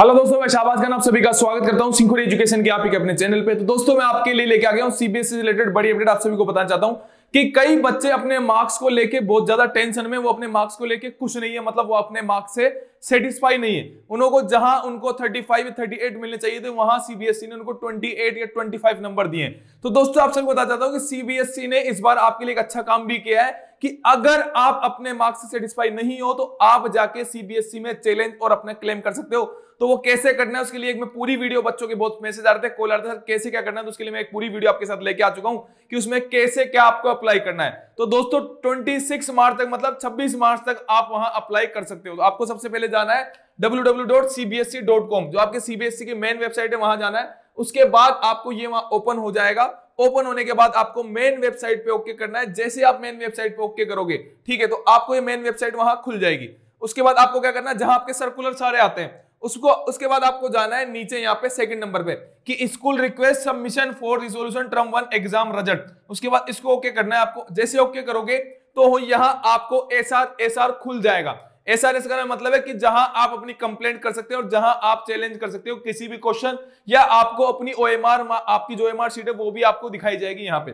hello दोस्तों मैं शाहबाज खान आप सभी का स्वागत करता हूं सिंह एजुकेशन के आप ही अपने चैनल पे तो दोस्तों मैं आपके लिए लेके आ गया हूं सीबीएसई रिलेटेड e बड़ी अपडेट आप सभी को बताना चाहता हूं कि कई बच्चे अपने मार्क्स को लेके बहुत ज्यादा टेंशन में वो अपने मार्क्स को लेके खुश नहीं है मतलब वो अपने मार्क्स से सेटिस्फाई नहीं है उनको जहां उनको 35 या 38 मिलने चाहिए थे वहां सीबीएसई ने उनको 28 या 25 नंबर दिए तो दोस्तों आप सभी बता चाहता हूं कि सीबीएसई ने इस बार आपके लिए एक अच्छा काम भी किया है कि अगर आप अपने मार्क्स से सेटिस्फाई नहीं हो तो आप जाके सीबीएसई में चैलेंज और अपना क्लेम कर सकते हो तो वो कैसे करना है उसके लिए एक मैं पूरी वीडियो बच्चों के बहुत मैसेज आ रहे थे कॉल आ रहे थे सर कैसे क्या करना है तो उसके लिए मैं एक पूरी वीडियो आपके साथ लेके आ चुका हूं कि उसमें कैसे क्या आपको अप्लाई करना है तो दोस्तों 26 मार्च तक मतलब 26 मार्च तक आप वहां अप्लाई कर सकते हो तो आपको सबसे पहले जाना है www.cbsc.com जो आपके सीबीएसई e की मेन वेबसाइट है वहां जाना है उसके बाद आपको ये वहां ओपन हो जाएगा ओपन होने के बाद आपको मेन वेबसाइट पे ओके करना है जैसे आप मेन वेबसाइट पे ओके करोगे ठीक है तो आपको ये मेन वेबसाइट वहां खुल जाएगी उसके बाद आपको क्या करना है जहां आपके सर्कुलर सारे आते हैं उसको उसके बाद आपको जाना है नीचे यहाँ पे सेकंड नंबर पे कि school request submission for resolution term one exam result उसके बाद इसको ओके करना है आपको जैसे ओके करोगे तो यहाँ आपको एस आर एस आर खुल जाएगा एस आर एस का मतलब है कि जहां आप अपनी कंप्लेंट कर सकते हो और जहां आप चैलेंज कर सकते हो किसी भी क्वेश्चन या आपको अपनी ओ एम आर आपकी जो एम आर सीट है वो भी आपको दिखाई जाएगी यहाँ पे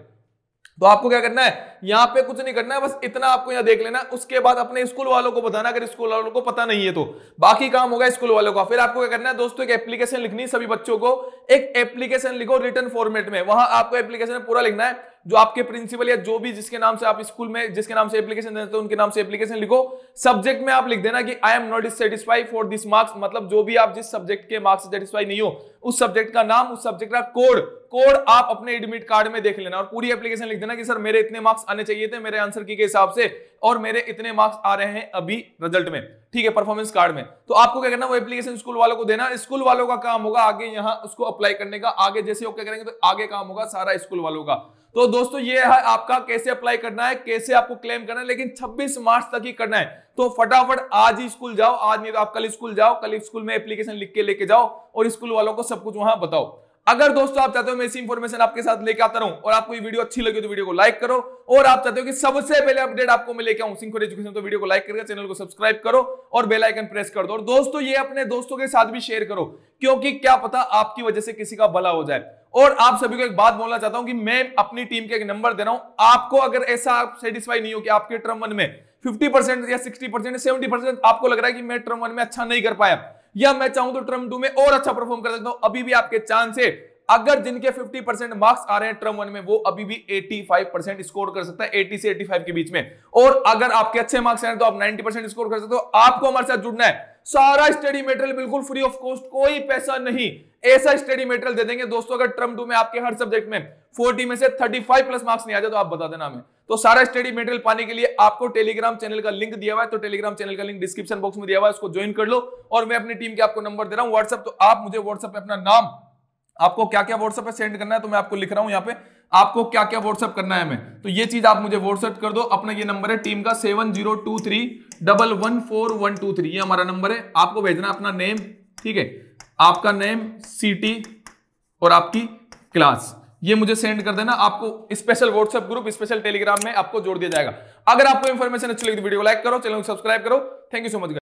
तो आपको क्या करना है यहाँ पे कुछ नहीं करना है बस इतना आपको यहाँ देख लेना उसके बाद अपने स्कूल वालों को बताना अगर स्कूल वालों को पता नहीं है तो बाकी काम होगा स्कूल वालों का फिर आपको क्या करना है दोस्तों एक एप्लीकेशन लिखनी सभी बच्चों को एक एप्लीकेशन लिखो रिटर्न फॉर्मेट में वहां आपको एप्लीकेशन पूरा लिखना है जो आपके प्रिंसिपल या जो भी जिसके नाम से आप स्कूल में जिसके नाम से एप्लीकेशन देते हो उनके नाम से एप्लीकेशन लिखो सब्जेक्ट में आप लिख देना कि I am not satisfy for this marks मतलब जो भी आप जिस सब्जेक्ट के मार्क्स सेटिस्फाई नहीं हो उस सब्जेक्ट का नाम उस सब्जेक्ट का कोड कोड आप अपने एडमिट कार्ड में देख लेना और पूरी एप्लीकेशन लिख देना कि सर मेरे इतने मार्क्स आने चाहिए थे मेरे आंसर की के हिसाब से और मेरे इतने मार्क्स आ रहे हैं अभी रिजल्ट में ठीक है परफॉर्मेंस कार्ड में तो आपको क्या करना वो एप्लीकेशन स्कूल वालों को देना स्कूल वालों का काम होगा आगे यहाँ उसको अप्लाई करने का आगे जैसे ओके करेंगे तो आगे काम होगा सारा स्कूल वालों का तो दोस्तों ये है आपका कैसे अप्लाई करना है कैसे आपको क्लेम करना है लेकिन 26 मार्च तक ही करना है तो फटाफट आज ही स्कूल जाओ आज नहीं तो आप कल स्कूल जाओ कल स्कूल में एप्लीकेशन लिख के लेके जाओ और स्कूल वालों को सब कुछ वहां बताओ अगर दोस्तों आप चाहते हो मैं इसी इंफॉर्मेशन आपके साथ लेके आता रहूं और आपको ये वीडियो अच्छी लगी तो वीडियो को लाइक करो और आप चाहते हो कि सबसे पहले अपडेट आपको मैं लेके आऊं सिंह एजुकेशन तो वीडियो को लाइक करके चैनल को सब्सक्राइब करो और बेल आइकन प्रेस कर दो और दोस्तों ये अपने दोस्तों के साथ भी शेयर करो क्योंकि क्या पता आपकी वजह से किसी का भला हो जाए और आप सभी को एक बात बोलना चाहता हूं कि मैं अपनी टीम के एक नंबर दे रहा हूं आपको अगर ऐसा आप सेटिस्फाई नहीं हो कि आपके ट्रम वन में 50% या 60% या 70% आपको लग रहा है कि मैं ट्रम वन में अच्छा नहीं कर पाया या मैं चाहूं तो टर्म टू में और अच्छा परफॉर्म कर सकता हूं अभी भी आपके चांस है अगर जिनके 50 परसेंट मार्क्स आ रहे हैं टर्म वन में वो अभी भी 85 परसेंट स्कोर कर सकता है 80 से 85 के बीच में और अगर आपके अच्छे मार्क्स आए तो आप 90 परसेंट स्कोर कर सकते हो आपको हमारे साथ जुड़ना है सारा स्टडी मेटेरियल बिल्कुल फ्री ऑफ कॉस्ट कोई पैसा नहीं ऐसा स्टडी मेटेरियल दे देंगे दोस्तों अगर ट्रम टू में आपके हर सब्जेक्ट में 40 में से 35 प्लस मार्क्स नहीं आ जाए तो आप बता देना हमें तो सारा स्टडी मेटेरियल पाने के लिए आपको टेलीग्राम चैनल का लिंक दिया हुआ है तो टेलीग्राम चैनल का लिंक डिस्क्रिप्शन बॉक्स में दिया हुआ है उसको ज्वाइन कर लो और मैं अपनी टीम के आपको नंबर दे रहा हूँ व्हाट्सअप तो आप मुझे व्हाट्सएप अपना नाम आपको क्या क्या व्हाट्सएप पे सेंड करना है तो मैं आपको लिख रहा हूं यहाँ पे आपको क्या क्या व्हाट्सएप करना है मैं तो ये चीज आप मुझे व्हाट्सएप कर दो अपना ये नंबर है टीम का seven zero two three double one four one two three ये हमारा नंबर है आपको भेजना अपना नेम ठीक है आपका नेम सिटी और आपकी क्लास ये मुझे सेंड कर देना आपको special WhatsApp group special Telegram में आपको जोड़ दिया जाएगा अगर आपको इन्फॉर्मेशन अच्छी लगी तो वीडियो को लाइक करो चैनल को सब्सक्राइब करो थैंक यू सो मच